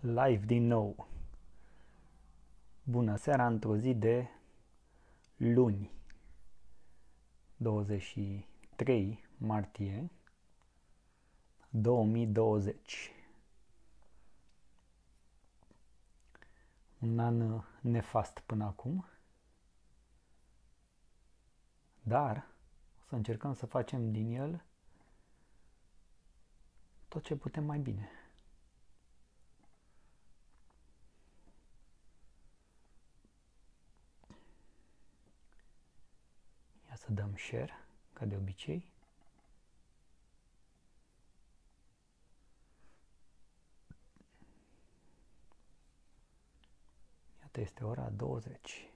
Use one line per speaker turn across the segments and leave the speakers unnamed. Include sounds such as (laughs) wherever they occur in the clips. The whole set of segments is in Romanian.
live din nou. Bună seara într-o zi de luni, 23 martie 2020. Un an uh, nefast până acum, dar o să încercăm să facem din el tot ce putem mai bine. să dăm share, ca de obicei. Iată, este ora 20.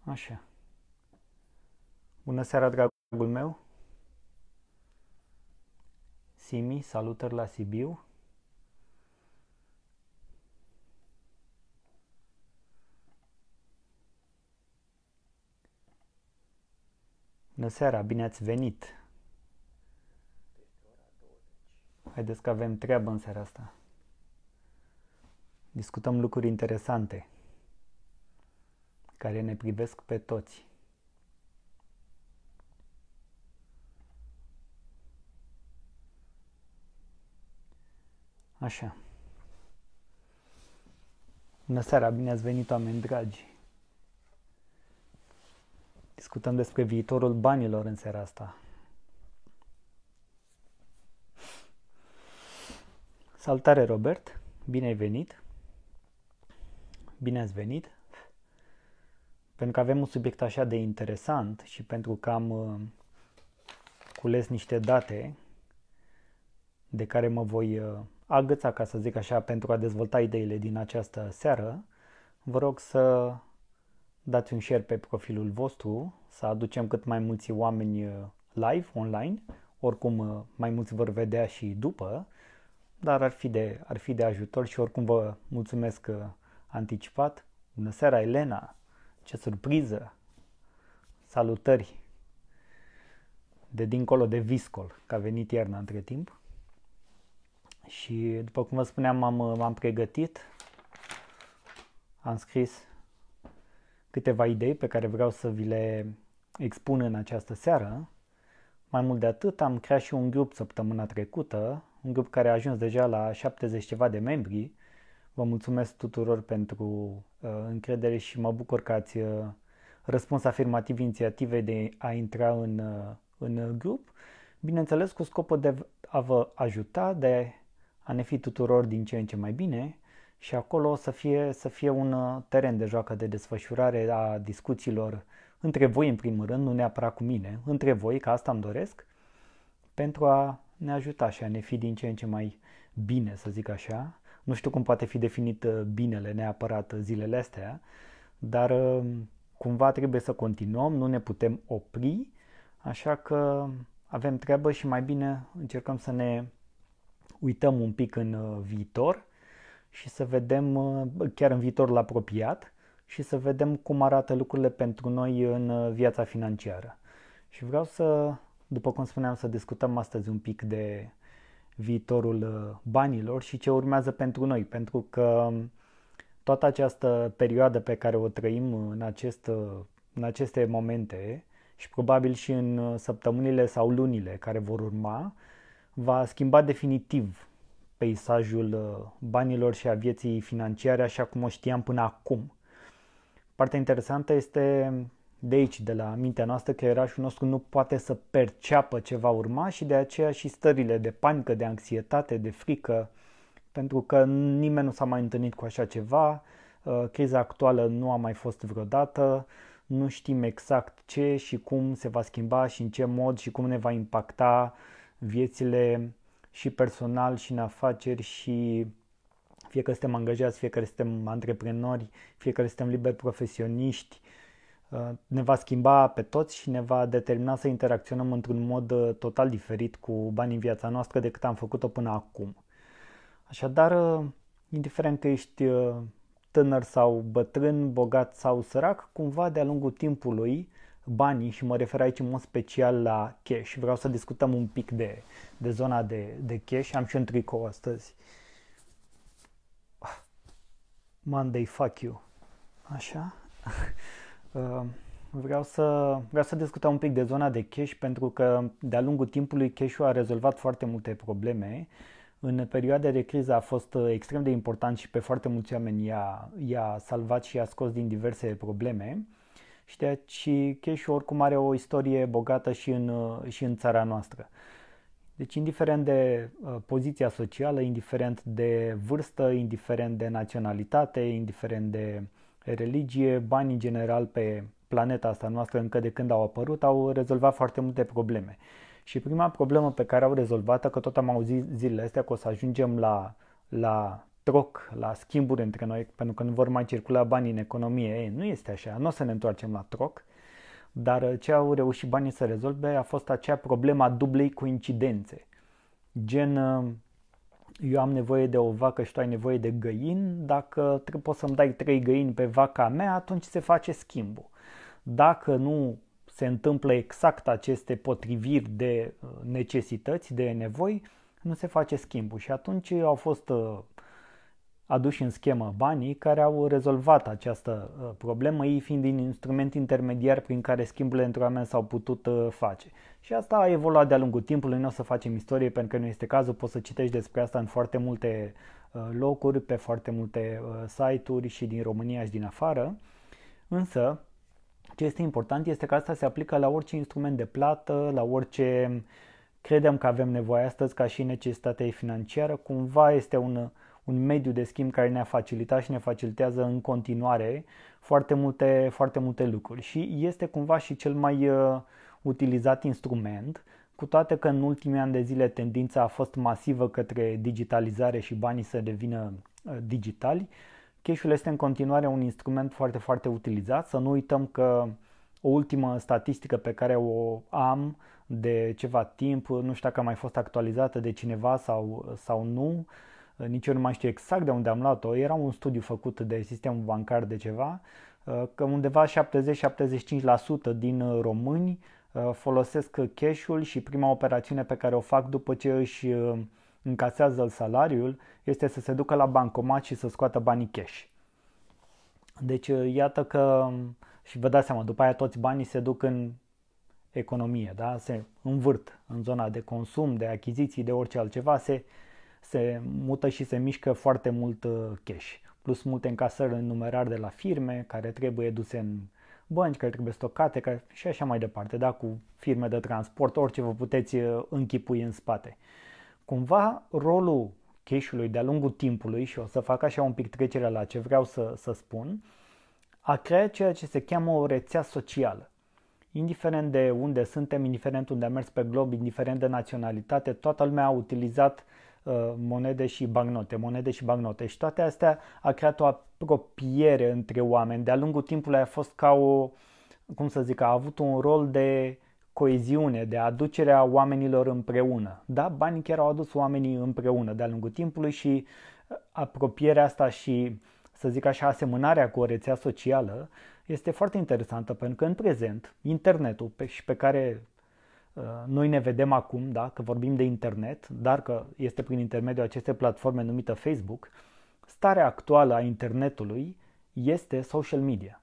Așa. Bună seara, dragul meu! Simi, salutări la Sibiu! Bună seara, bine ați venit! Haideți că avem treabă în seara asta. Discutăm lucruri interesante care ne privesc pe toți. Așa. Bună seara, bine ați venit oameni dragi! Discutăm despre viitorul banilor în seara asta. Salutare, Robert! Bine ai venit! Bine ați venit! Pentru că avem un subiect așa de interesant și pentru că am uh, cules niște date de care mă voi uh, agăța, ca să zic așa, pentru a dezvolta ideile din această seară, vă rog să dați un share pe profilul vostru, să aducem cât mai mulți oameni uh, live, online, oricum uh, mai mulți vor vedea și după, dar ar fi de, ar fi de ajutor și oricum vă mulțumesc uh, anticipat. Bună seara, Elena! Ce surpriză! Salutări! De dincolo de Viscol, că a venit iarna între timp. Și după cum vă spuneam, m-am, m-am pregătit, am scris câteva idei pe care vreau să vi le expun în această seară. Mai mult de atât, am creat și un grup săptămâna trecută, un grup care a ajuns deja la 70 ceva de membri. Vă mulțumesc tuturor pentru uh, încredere și mă bucur că ați uh, răspuns afirmativ inițiativei de a intra în, uh, în grup. Bineînțeles cu scopul de a vă ajuta, de a ne fi tuturor din ce în ce mai bine și acolo să fie, să fie un uh, teren de joacă de desfășurare a discuțiilor între voi în primul rând, nu neapărat cu mine, între voi, că asta îmi doresc, pentru a ne ajuta și a ne fi din ce în ce mai bine, să zic așa. Nu știu cum poate fi definit uh, binele neapărat uh, zilele astea, dar cumva trebuie să continuăm, nu ne putem opri, așa că avem treabă și mai bine încercăm să ne uităm un pic în viitor și să vedem uh, chiar în viitorul apropiat și să vedem cum arată lucrurile pentru noi în uh, viața financiară. Și vreau să, după cum spuneam, să discutăm astăzi un pic de viitorul uh, banilor și ce urmează pentru noi, pentru că um, toată această perioadă pe care o trăim în, acest, în aceste momente și probabil și în săptămânile sau lunile care vor urma, va schimba definitiv peisajul uh, banilor și a vieții financiare așa cum o știam până acum. Partea interesantă este de aici, de la mintea noastră, că erașul nostru nu poate să perceapă ce va urma și de aceea și stările de panică, de anxietate, de frică, pentru că nimeni nu s-a mai întâlnit cu așa ceva, uh, criza actuală nu a mai fost vreodată, nu știm exact ce și cum se va schimba și în ce mod și cum ne va impacta viețile și personal și în afaceri și fie că suntem angajați, fie că suntem antreprenori, fie că suntem liberi profesioniști, uh, ne va schimba pe toți și ne va determina să interacționăm într-un mod uh, total diferit cu banii în viața noastră decât am făcut-o până acum. Așadar, uh, indiferent că ești tânăr sau bătrân, bogat sau sărac, cumva de-a lungul timpului banii și mă refer aici în mod special la cash. Vreau să discutăm un pic de, de zona de, de cash. Am și un tricou astăzi. Monday, fuck you. Așa. (laughs) Uh, vreau să, vreau să discutăm un pic de zona de cash pentru că de-a lungul timpului cash-ul a rezolvat foarte multe probleme. În perioada de criză a fost uh, extrem de important și pe foarte mulți oameni i-a, i-a salvat și i-a scos din diverse probleme și și Cheșu oricum are o istorie bogată și în, uh, și în țara noastră. Deci, indiferent de uh, poziția socială, indiferent de vârstă, indiferent de naționalitate, indiferent de religie, banii în general pe planeta asta noastră, încă de când au apărut, au rezolvat foarte multe probleme. Și prima problemă pe care au rezolvat-o, că tot am auzit zilele astea că o să ajungem la, la troc la schimburi între noi, pentru că nu vor mai circula banii în economie. Ei, nu este așa, nu o să ne întoarcem la troc, dar ce au reușit banii să rezolve a fost acea problemă a dublei coincidențe. Gen, eu am nevoie de o vacă și tu ai nevoie de găini, dacă poți să-mi dai trei găini pe vaca mea, atunci se face schimbul. Dacă nu se întâmplă exact aceste potriviri de uh, necesități, de nevoi, nu se face schimbul și atunci au fost uh, aduși în schemă banii care au rezolvat această uh, problemă, ei fiind din instrument intermediar prin care schimburile între oameni s-au putut uh, face. Și asta a evoluat de-a lungul timpului, nu o să facem istorie pentru că nu este cazul, poți să citești despre asta în foarte multe uh, locuri, pe foarte multe site-uri și din România și din afară. Însă, ce este important este că asta se aplică la orice instrument de plată, la orice credem că avem nevoie astăzi ca și necesitate financiară, cumva este un uh, un mediu de schimb care ne-a facilitat și ne facilitează în continuare foarte multe, foarte multe lucruri și este cumva și cel mai uh, utilizat instrument, cu toate că în ultimii ani de zile tendința a fost masivă către digitalizare și banii să devină uh, digitali, cash este în continuare un instrument foarte, foarte utilizat. Să nu uităm că o ultimă statistică pe care o am de ceva timp, nu știu dacă a mai fost actualizată de cineva sau, sau nu, uh, nici eu nu mai știu exact de unde am luat-o, era un studiu făcut de sistemul bancar de ceva, uh, că undeva 70-75% din uh, români uh, folosesc cash-ul și prima operațiune pe care o fac după ce își încasează salariul este să se ducă la bancomat și să scoată banii cash. Deci iată că și vă dați seama, după aia toți banii se duc în economie, da? se învârt în zona de consum, de achiziții, de orice altceva, se se mută și se mișcă foarte mult uh, cash, plus multe încasări în numerar de la firme care trebuie duse în bănci, care trebuie stocate care, și așa mai departe, da? cu firme de transport, orice vă puteți uh, închipui în spate. Cumva rolul cash-ului de-a lungul timpului, și o să fac așa un pic trecerea la ce vreau să, să spun, a creat ceea ce se cheamă o rețea socială. Indiferent de unde suntem, indiferent unde am mers pe glob, indiferent de naționalitate, toată lumea a utilizat uh, Uh, monede și bagnote, monede și bagnote și toate astea a creat o apropiere între oameni. De-a lungul timpului a fost ca o, cum să zic, a avut un rol de coeziune, de aducerea oamenilor împreună. Da, banii chiar au adus oamenii împreună de-a lungul timpului și apropierea asta și, să zic așa, asemânarea cu o rețea socială este foarte interesantă pentru că în prezent internetul pe, și pe care Uh, noi ne vedem acum, da, că vorbim de internet, dar că este prin intermediul acestei platforme numită Facebook, starea actuală a internetului este social media.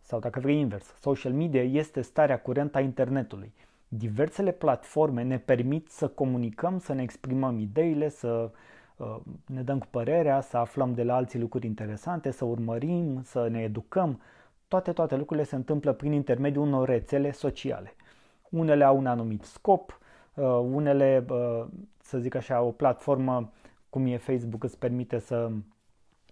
Sau dacă vrei invers, social media este starea curentă a internetului. Diversele platforme ne permit să comunicăm, să ne exprimăm ideile, să uh, ne dăm cu părerea, să aflăm de la alții lucruri interesante, să urmărim, să ne educăm. Toate, toate lucrurile se întâmplă prin intermediul unor rețele sociale. Unele au un anumit scop, uh, unele, uh, să zic așa, o platformă cum e Facebook îți permite să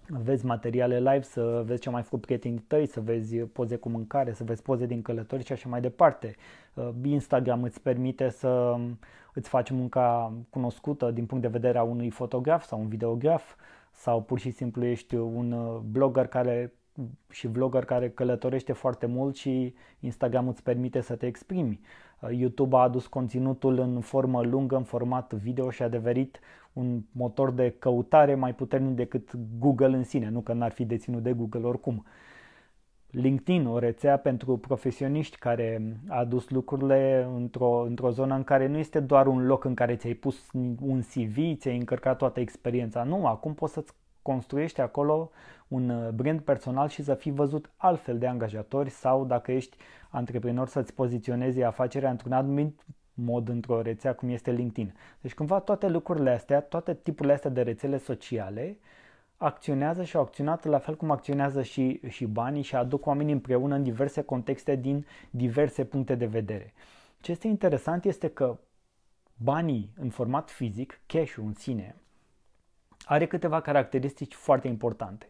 vezi materiale live, să vezi ce mai făcut prietenii tăi, să vezi poze cu mâncare, să vezi poze din călătorii și așa mai departe. Uh, Instagram îți permite să um, îți faci munca cunoscută din punct de vedere a unui fotograf sau un videograf sau pur și simplu ești un blogger care și vlogger care călătorește foarte mult și Instagram îți permite să te exprimi. Uh, YouTube a adus conținutul în formă lungă, în format video și a devenit un motor de căutare mai puternic decât Google în sine, nu că n-ar fi deținut de Google oricum. LinkedIn, o rețea pentru profesioniști care a adus lucrurile într-o, într-o zonă în care nu este doar un loc în care ți-ai pus un CV, ți-ai încărcat toată experiența. Nu, acum poți să-ți construiești acolo un uh, brand personal și să fii văzut altfel de angajatori sau dacă ești antreprenor să-ți poziționezi afacerea într-un anumit mod într-o rețea cum este LinkedIn. Deci cumva toate lucrurile astea, toate tipurile astea de rețele sociale acționează și au acționat la fel cum acționează și, și banii și aduc oamenii împreună în diverse contexte din diverse puncte de vedere. Ce este interesant este că banii în format fizic, cash-ul în sine, are câteva caracteristici foarte importante.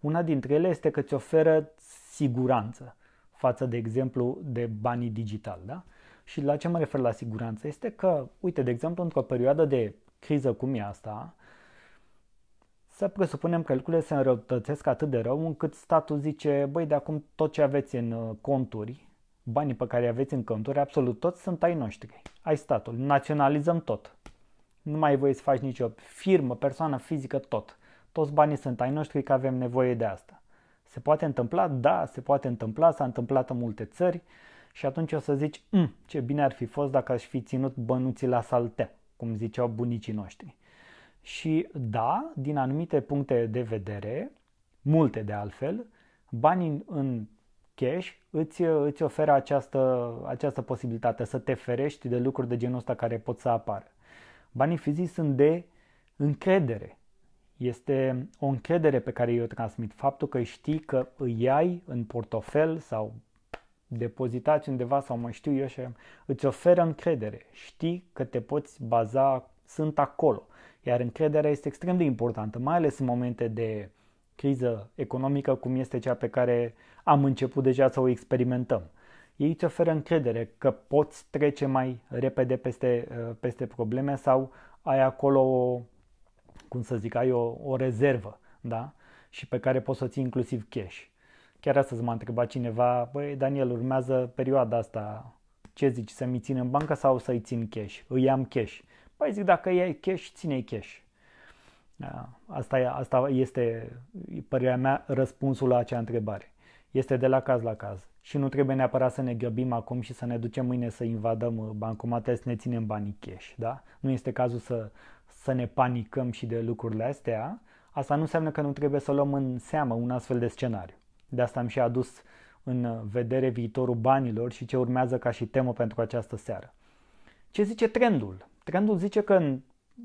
Una dintre ele este că îți oferă siguranță față, de exemplu, de banii digital, Da? Și la ce mă refer la siguranță? Este că, uite, de exemplu, într-o perioadă de criză cum e asta, să presupunem că lucrurile se înrăutățesc atât de rău încât statul zice, băi, de acum tot ce aveți în uh, conturi, banii pe care aveți în conturi, absolut toți sunt ai noștri, ai statul, naționalizăm tot nu mai ai voie să faci nicio firmă, persoană fizică, tot. Toți banii sunt ai noștri că avem nevoie de asta. Se poate întâmpla? Da, se poate întâmpla, s-a întâmplat în multe țări și atunci o să zici, mm, ce bine ar fi fost dacă aș fi ținut bănuții la saltea, cum ziceau bunicii noștri. Și da, din anumite puncte de vedere, multe de altfel, banii în cash îți, îți oferă această, această posibilitate să te ferești de lucruri de genul ăsta care pot să apară. Banii fizici sunt de încredere. Este o încredere pe care eu o transmit. Faptul că știi că îi ai în portofel sau depozitați undeva sau mai știu eu și îți oferă încredere. Știi că te poți baza, sunt acolo. Iar încrederea este extrem de importantă, mai ales în momente de criză economică cum este cea pe care am început deja să o experimentăm ei îți oferă încredere că poți trece mai repede peste, uh, peste probleme sau ai acolo, o, cum să zic, ai o, o rezervă, da? Și pe care poți să ții inclusiv cash. Chiar astăzi m-a întrebat cineva, băi, Daniel, urmează perioada asta, ce zici, să-mi țin în bancă sau să-i țin cash? Îi am cash. Păi zic, dacă iei cash, ține cash. Uh, asta, e, asta este, părerea mea, răspunsul la acea întrebare este de la caz la caz și nu trebuie neapărat să ne găbim acum și să ne ducem mâine să invadăm uh, bancomatele, să ne ținem banii cash, da? Nu este cazul să, să ne panicăm și de lucrurile astea. Asta nu înseamnă că nu trebuie să luăm în seamă un astfel de scenariu. De asta am și adus în uh, vedere viitorul banilor și ce urmează ca și temă pentru această seară. Ce zice trendul? Trendul zice că în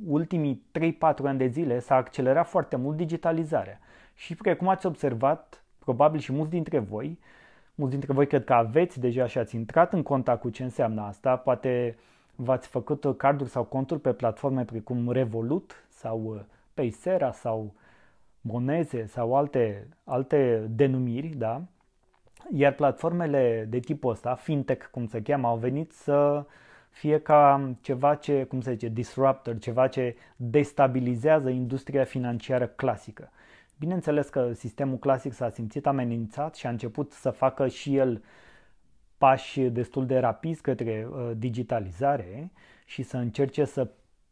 ultimii 3-4 ani de zile s-a accelerat foarte mult digitalizarea și precum ați observat, probabil și mulți dintre voi, mulți dintre voi cred că aveți deja și ați intrat în contact cu ce înseamnă asta, poate v-ați făcut carduri sau conturi pe platforme precum Revolut sau uh, Paysera sau Moneze sau alte, alte denumiri, da? Iar platformele de tipul ăsta, fintech cum se cheamă, au venit să fie ca ceva ce, cum se zice, disruptor, ceva ce destabilizează industria financiară clasică. Bineînțeles că sistemul clasic s-a simțit amenințat și a început să facă și el pași destul de rapizi către uh, digitalizare și să încerce să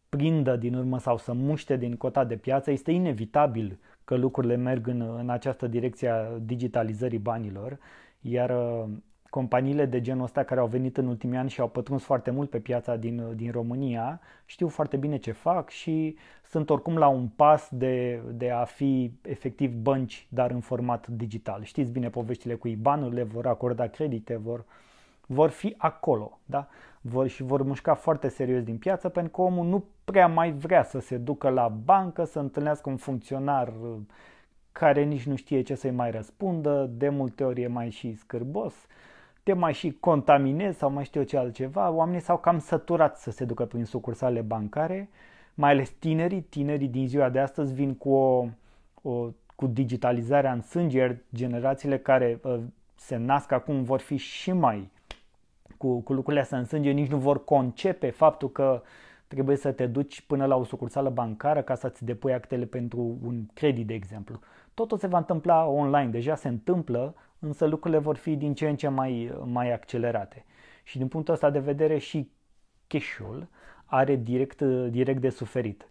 prindă din urmă sau să muște din cota de piață. Este inevitabil că lucrurile merg în, în această direcție a digitalizării banilor, iar uh, companiile de genul ăsta care au venit în ultimii ani și au pătruns foarte mult pe piața din, din România știu foarte bine ce fac și sunt oricum la un pas de, de a fi efectiv bănci, dar în format digital. Știți bine poveștile cu IBAN-urile, vor acorda credite, vor, vor fi acolo da? vor, și vor mușca foarte serios din piață pentru că omul nu prea mai vrea să se ducă la bancă, să întâlnească un funcționar uh, care nici nu știe ce să-i mai răspundă, de multe ori e mai și scârbos te mai și contaminezi sau mai știu eu ce altceva, oamenii s-au cam săturat să se ducă prin sucursale bancare, mai ales tinerii, tinerii din ziua de astăzi vin cu o, o cu digitalizarea în sânge, generațiile care uh, se nasc acum vor fi și mai cu, cu lucrurile astea în sânge, nici nu vor concepe faptul că trebuie să te duci până la o sucursală bancară ca să-ți depui actele pentru un credit, de exemplu. Uh, Totul se va întâmpla online, deja se întâmplă, însă lucrurile vor fi din ce în ce mai, mai accelerate. Și din punctul ăsta de vedere și cash-ul are direct, direct de suferit.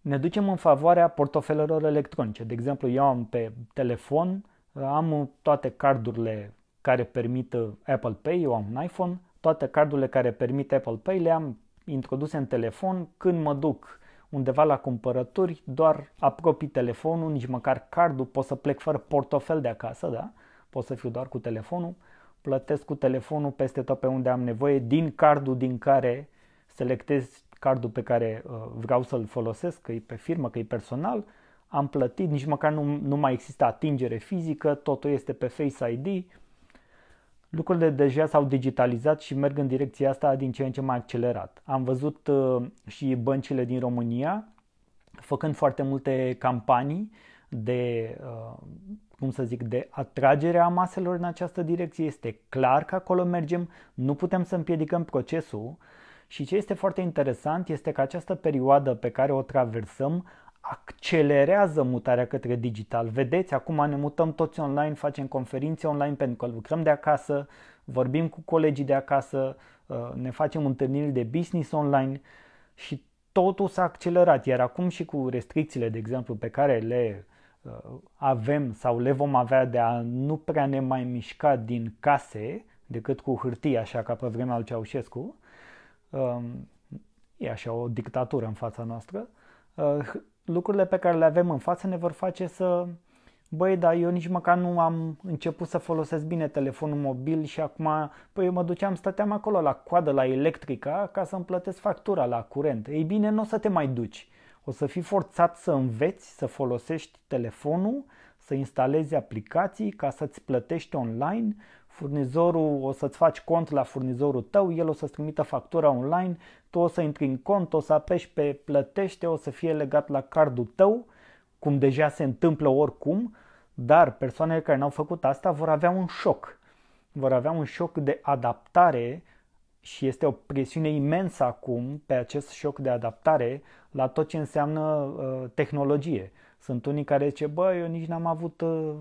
Ne ducem în favoarea portofelelor electronice. De exemplu, eu am pe telefon, am toate cardurile care permit Apple Pay, eu am un iPhone, toate cardurile care permit Apple Pay le-am introduse în telefon când mă duc undeva la cumpărături, doar apropii telefonul, nici măcar cardul, pot să plec fără portofel de acasă, da? Pot să fiu doar cu telefonul, plătesc cu telefonul peste tot pe unde am nevoie, din cardul din care selectez cardul pe care uh, vreau să-l folosesc, că e pe firmă, că e personal, am plătit, nici măcar nu, nu mai există atingere fizică, totul este pe Face ID, Lucrurile deja s-au digitalizat și merg în direcția asta din ce în ce mai accelerat. Am văzut uh, și băncile din România făcând foarte multe campanii de, uh, cum să zic, de atragerea maselor în această direcție. Este clar că acolo mergem, nu putem să împiedicăm procesul și ce este foarte interesant este că această perioadă pe care o traversăm accelerează mutarea către digital. Vedeți, acum ne mutăm toți online, facem conferințe online pentru că lucrăm de acasă, vorbim cu colegii de acasă, uh, ne facem întâlniri de business online și totul s-a accelerat. Iar acum și cu restricțiile, de exemplu, pe care le uh, avem sau le vom avea de a nu prea ne mai mișca din case decât cu hârtie, așa ca pe vremea lui Ceaușescu, um, e așa o dictatură în fața noastră, uh, lucrurile pe care le avem în față ne vor face să băi, dar eu nici măcar nu am început să folosesc bine telefonul mobil și acum, păi eu mă duceam, stăteam acolo la coadă, la electrica, ca să-mi plătesc factura la curent. Ei bine, nu o să te mai duci. O să fii forțat să înveți să folosești telefonul, să instalezi aplicații ca să-ți plătești online furnizorul o să-ți faci cont la furnizorul tău, el o să-ți trimită factura online, tu o să intri în cont, o să apeși pe plătește, o să fie legat la cardul tău, cum deja se întâmplă oricum, dar persoanele care n-au făcut asta vor avea un șoc. Vor avea un șoc de adaptare și este o presiune imensă acum pe acest șoc de adaptare la tot ce înseamnă uh, tehnologie. Sunt unii care zice, bă, eu nici n-am avut uh,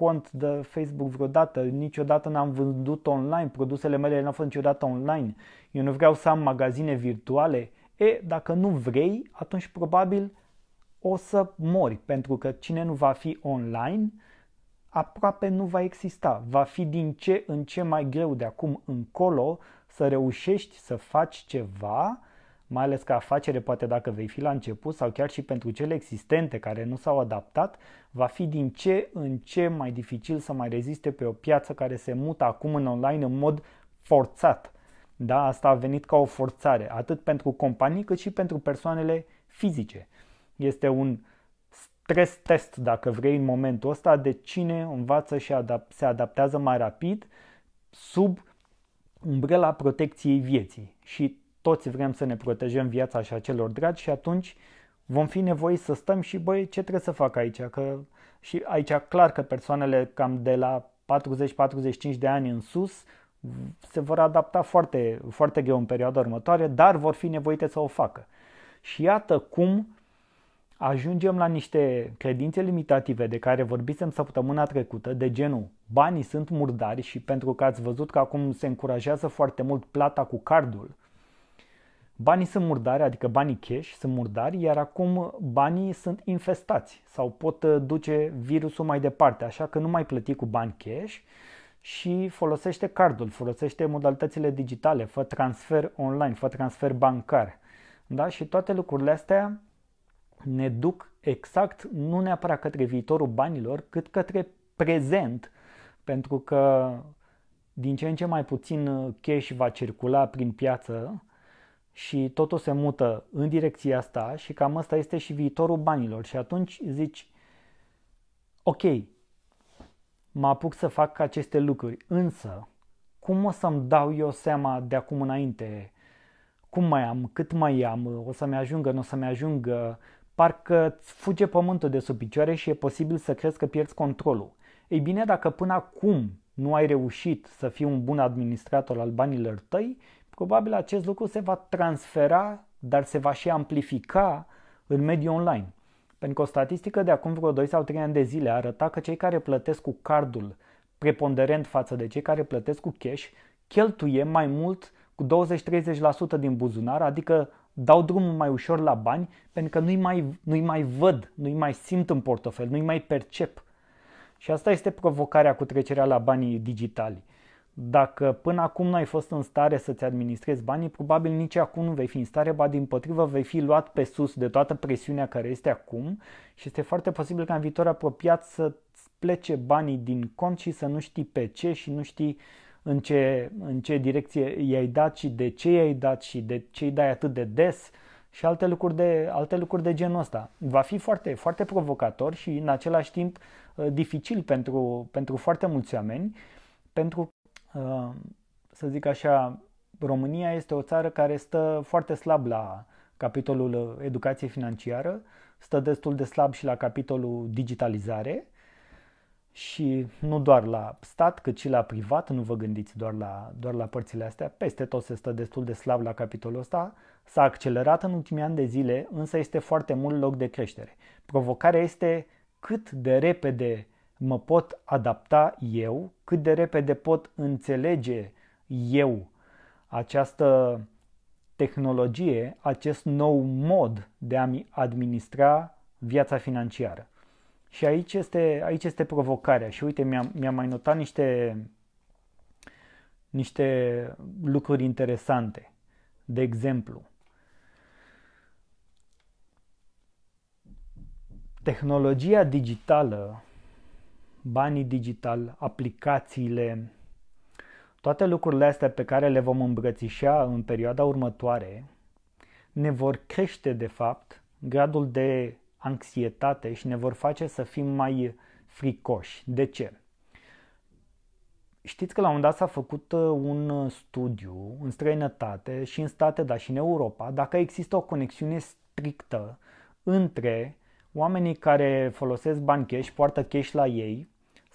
cont de Facebook vreodată, niciodată n-am vândut online, produsele mele n-au fost niciodată online, eu nu vreau să am magazine virtuale. E, dacă nu vrei, atunci probabil o să mori, pentru că cine nu va fi online, aproape nu va exista. Va fi din ce în ce mai greu de acum încolo să reușești să faci ceva mai ales ca afacere, poate dacă vei fi la început sau chiar și pentru cele existente care nu s-au adaptat, va fi din ce în ce mai dificil să mai reziste pe o piață care se mută acum în online în mod forțat. Da, asta a venit ca o forțare, atât pentru companii cât și pentru persoanele fizice. Este un stres test, dacă vrei, în momentul ăsta de cine învață și adap- se adaptează mai rapid sub umbrela protecției vieții. Și toți vrem să ne protejăm viața și a celor dragi și atunci vom fi nevoi să stăm și băi, ce trebuie să fac aici? Că și aici clar că persoanele cam de la 40-45 de ani în sus se vor adapta foarte, foarte greu în perioada următoare, dar vor fi nevoite să o facă. Și iată cum ajungem la niște credințe limitative de care vorbisem săptămâna trecută, de genul banii sunt murdari și pentru că ați văzut că acum se încurajează foarte mult plata cu cardul, Banii sunt murdari, adică banii cash sunt murdari, iar acum banii sunt infestați sau pot uh, duce virusul mai departe, așa că nu mai plăti cu bani cash și folosește cardul, folosește modalitățile digitale, fă transfer online, fă transfer bancar. Da? Și toate lucrurile astea ne duc exact nu neapărat către viitorul banilor, cât către prezent, pentru că din ce în ce mai puțin uh, cash va circula prin piață, și totul se mută în direcția asta și cam asta este și viitorul banilor și atunci zici ok, mă apuc să fac aceste lucruri, însă cum o să-mi dau eu seama de acum înainte cum mai am, cât mai am, o să-mi ajungă, nu o să-mi ajungă, parcă îți fuge pământul de sub picioare și e posibil să crezi că pierzi controlul. Ei bine, dacă până acum nu ai reușit să fii un bun administrator al banilor tăi, Probabil acest lucru se va transfera, dar se va și amplifica în mediul online. Pentru că o statistică de acum vreo 2 sau 3 ani de zile arăta că cei care plătesc cu cardul preponderent față de cei care plătesc cu cash cheltuie mai mult cu 20-30% din buzunar, adică dau drumul mai ușor la bani pentru că nu-i mai, nu-i mai văd, nu-i mai simt în portofel, nu-i mai percep. Și asta este provocarea cu trecerea la banii digitali. Dacă până acum nu ai fost în stare să-ți administrezi banii, probabil nici acum nu vei fi în stare, ba din potrivă vei fi luat pe sus de toată presiunea care este acum și este foarte posibil ca în viitor apropiat să plece banii din cont și să nu știi pe ce și nu știi în ce, în ce direcție i-ai dat și de ce i-ai dat și de ce îi dai atât de des și alte lucruri de, alte lucruri de genul ăsta. Va fi foarte, foarte provocator și în același timp eh, dificil pentru, pentru foarte mulți oameni pentru să zic așa, România este o țară care stă foarte slab la capitolul uh, educație financiară, stă destul de slab și la capitolul digitalizare și nu doar la stat, cât și la privat, nu vă gândiți doar la, doar la părțile astea, peste tot se stă destul de slab la capitolul ăsta, s-a accelerat în ultimii ani de zile, însă este foarte mult loc de creștere. Provocarea este cât de repede mă pot adapta eu, cât de repede pot înțelege eu această tehnologie, acest nou mod de a-mi administra viața financiară. Și aici este, aici este provocarea. Și uite, mi-am, mi-am mai notat niște, niște lucruri interesante. De exemplu, tehnologia digitală banii digital, aplicațiile, toate lucrurile astea pe care le vom îmbrățișa în perioada următoare ne vor crește de fapt gradul de anxietate și ne vor face să fim mai fricoși. De ce? Știți că la un dat s-a făcut uh, un studiu în străinătate și în state, dar și în Europa, dacă există o conexiune strictă între oamenii care folosesc bani cash, poartă cash la ei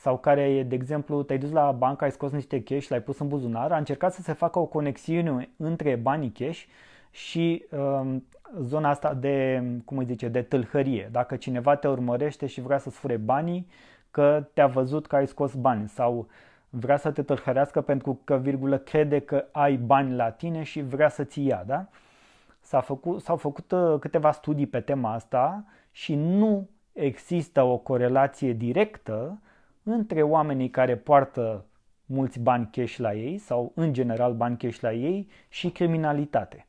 sau care, e de exemplu, te-ai dus la bancă, ai scos niște cash, l-ai pus în buzunar, a încercat să se facă o conexiune între banii cash și um, zona asta de, cum îi zice, de tâlhărie. Dacă cineva te urmărește și vrea să-ți fure banii, că te-a văzut că ai scos bani sau vrea să te tâlhărească pentru că, virgulă, crede că ai bani la tine și vrea să-ți ia, da? S-a făcut, s-au făcut uh, câteva studii pe tema asta și nu există o corelație directă între oamenii care poartă mulți bani cash la ei sau în general bani cash la ei și criminalitate.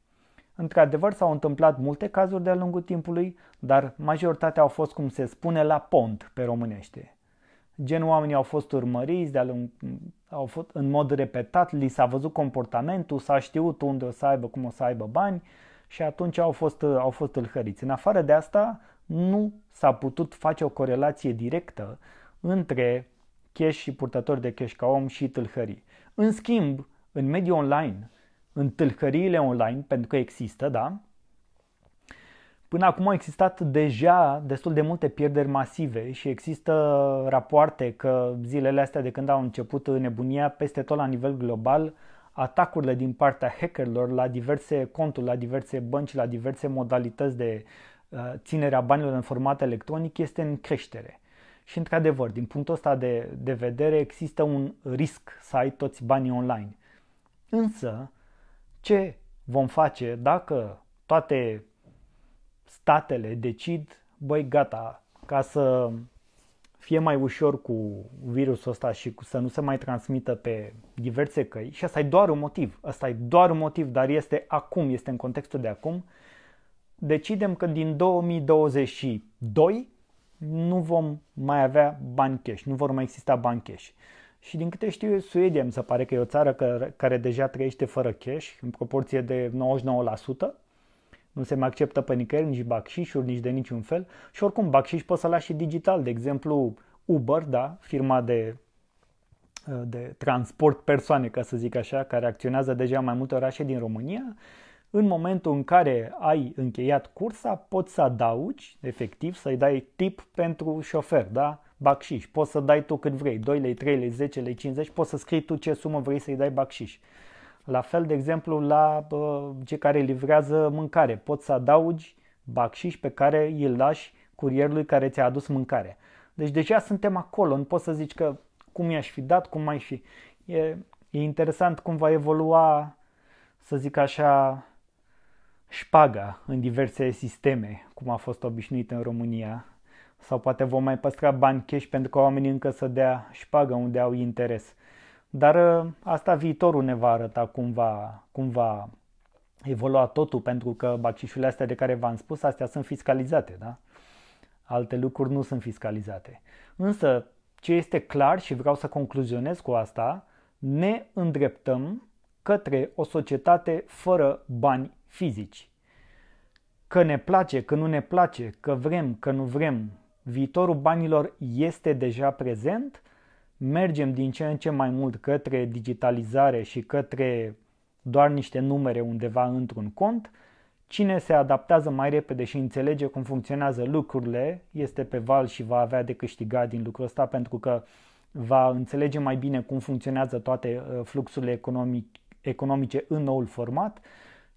Într-adevăr s-au întâmplat multe cazuri de-a lungul timpului, dar majoritatea au fost, cum se spune, la pont pe românește. Gen oamenii au fost urmăriți, de-a lung... au fost în mod repetat, li s-a văzut comportamentul, s-a știut unde o să aibă, cum o să aibă bani și atunci au fost, au fost îlhăriți. În afară de asta, nu s-a putut face o corelație directă între cash și purtători de cash ca om și tâlhării. În schimb, în mediul online, în tâlhăriile online, pentru că există, da, Până acum au existat deja destul de multe pierderi masive și există rapoarte că zilele astea de când au început nebunia peste tot la nivel global, atacurile din partea hackerilor la diverse conturi, la diverse bănci, la diverse modalități de uh, ținere a banilor în format electronic este în creștere și într-adevăr, din punctul ăsta de, de vedere, există un risc să ai toți banii online. Însă, ce vom face dacă toate statele decid, băi, gata, ca să fie mai ușor cu virusul ăsta și să nu se mai transmită pe diverse căi și asta e doar un motiv, asta e doar un motiv, dar este acum, este în contextul de acum, decidem că din 2022 nu vom mai avea bani cash, nu vor mai exista bani cash. Și din câte știu, Suedia mi se pare că e o țară care, care deja trăiește fără cash, în proporție de 99%. Nu se mai acceptă pe nicăieri nici bacșișuri, nici de niciun fel. Și oricum, bacșiș poți să lași și digital. De exemplu, Uber, da, firma de, de transport persoane, ca să zic așa, care acționează deja în mai multe orașe din România, în momentul în care ai încheiat cursa, poți să adaugi, efectiv, să-i dai tip pentru șofer, da? Bacșiș. Poți să dai tu cât vrei, 2 lei, 3 lei, 10 lei, 50, poți să scrii tu ce sumă vrei să-i dai bacșiș. La fel, de exemplu, la bă, cei care livrează mâncare, poți să adaugi bacșiș pe care îl lași curierului care ți-a adus mâncare. Deci deja suntem acolo, nu poți să zici că cum i-aș fi dat, cum mai fi. E, e interesant cum va evolua, să zic așa, șpaga în diverse sisteme, cum a fost obișnuit în România, sau poate vom mai păstra bani cash pentru că oamenii încă să dea șpagă unde au interes. Dar ă, asta viitorul ne va arăta cum va, cum va evolua totul, pentru că bacișurile astea de care v-am spus, astea sunt fiscalizate, da? Alte lucruri nu sunt fiscalizate. Însă, ce este clar și vreau să concluzionez cu asta, ne îndreptăm către o societate fără bani fizici. Că ne place, că nu ne place, că vrem, că nu vrem, viitorul banilor este deja prezent, mergem din ce în ce mai mult către digitalizare și către doar niște numere undeva într-un cont, Cine se adaptează mai repede și înțelege cum funcționează lucrurile este pe val și va avea de câștigat din lucrul ăsta pentru că va înțelege mai bine cum funcționează toate uh, fluxurile economic, economice în noul format.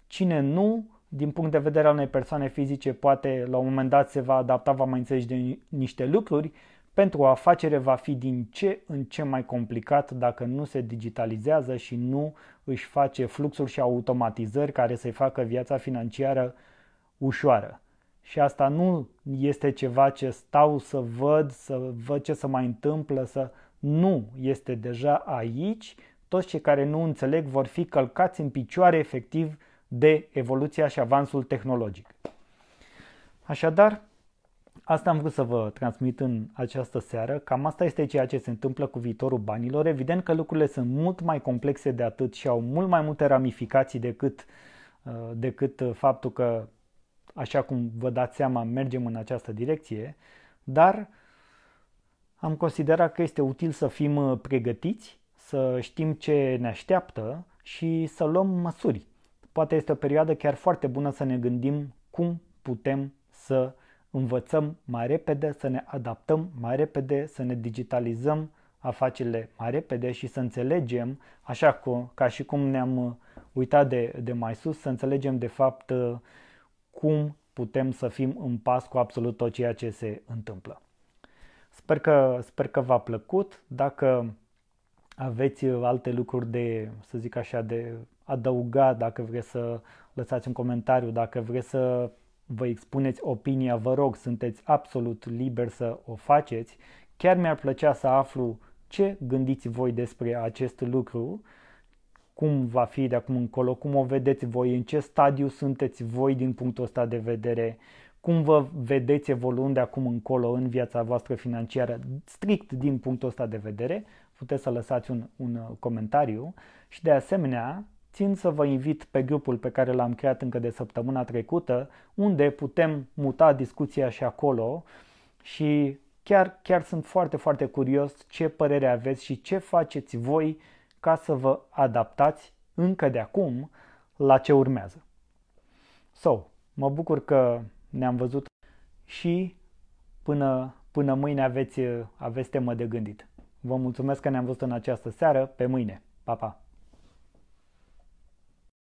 Cine nu, din punct de vedere al unei persoane fizice, poate la un moment dat se va adapta, va mai înțelege de niște lucruri. Pentru o afacere va fi din ce în ce mai complicat dacă nu se digitalizează și nu își face fluxuri și automatizări care să-i facă viața financiară ușoară. Și asta nu este ceva ce stau să văd, să văd ce se mai întâmplă, să nu este deja aici toți cei care nu înțeleg vor fi călcați în picioare efectiv de evoluția și avansul tehnologic. Așadar, Asta am vrut să vă transmit în această seară. Cam asta este ceea ce se întâmplă cu viitorul banilor. Evident că lucrurile sunt mult mai complexe de atât și au mult mai multe ramificații decât, uh, decât uh, faptul că, așa cum vă dați seama, mergem în această direcție, dar am considerat că este util să fim uh, pregătiți să știm ce ne așteaptă și să luăm măsuri. Poate este o perioadă chiar foarte bună să ne gândim cum putem să învățăm mai repede, să ne adaptăm mai repede, să ne digitalizăm afacerile mai repede și să înțelegem, așa cu, ca și cum ne-am uh, uitat de, de mai sus, să înțelegem de fapt uh, cum putem să fim în pas cu absolut tot ceea ce se întâmplă. Sper că, sper că v-a plăcut. Dacă aveți uh, alte lucruri de, să zic așa, de adăugat, dacă vreți să lăsați un comentariu, dacă vreți să vă expuneți opinia, vă rog, sunteți absolut liber să o faceți. Chiar mi-ar plăcea să aflu ce gândiți voi despre acest lucru, cum va fi de acum încolo, cum o vedeți voi, în ce stadiu sunteți voi din punctul ăsta de vedere, cum vă vedeți evoluând de acum încolo în viața voastră financiară, strict din punctul ăsta de vedere puteți să lăsați un, un uh, comentariu și de asemenea țin să vă invit pe grupul pe care l-am creat încă de săptămâna trecută, unde putem muta discuția și acolo și chiar, chiar sunt foarte, foarte curios ce părere aveți și ce faceți voi ca să vă adaptați încă de acum la ce urmează. So, mă bucur că ne-am văzut și până, până mâine aveți, uh, aveți temă de gândit. Vă mulțumesc că ne-am văzut în această seară. Pe mâine. Pa, pa!